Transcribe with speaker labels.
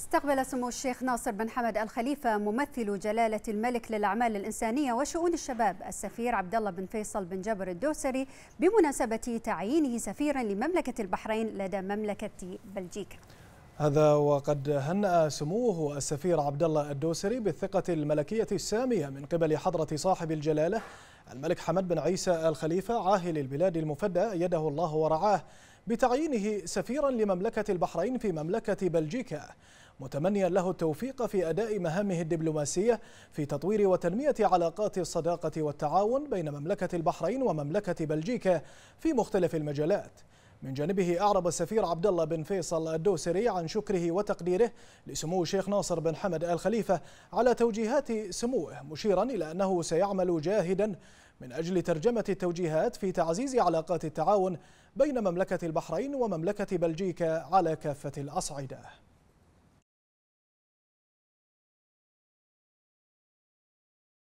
Speaker 1: استقبل سمو الشيخ ناصر بن حمد الخليفة ممثل جلالة الملك للأعمال الإنسانية وشؤون الشباب السفير عبد الله بن فيصل بن جبر الدوسري بمناسبة تعيينه سفيرا لمملكة البحرين لدى مملكة بلجيكا.
Speaker 2: هذا وقد هنأ سموه السفير عبد الله الدوسري بالثقة الملكية السامية من قبل حضرة صاحب الجلالة الملك حمد بن عيسى الخليفة عاهل البلاد المفدى يده الله ورعاه بتعيينه سفيرا لمملكة البحرين في مملكة بلجيكا متمنيا له التوفيق في أداء مهامه الدبلوماسية في تطوير وتنمية علاقات الصداقة والتعاون بين مملكة البحرين ومملكة بلجيكا في مختلف المجالات من جانبه أعرب السفير عبد الله بن فيصل الدوسري عن شكره وتقديره لسمو الشيخ ناصر بن حمد آل خليفة على توجيهات سموه مشيرا إلى أنه سيعمل جاهدا من أجل ترجمة التوجيهات في تعزيز علاقات التعاون بين مملكة البحرين ومملكة بلجيكا على كافة الأصعدة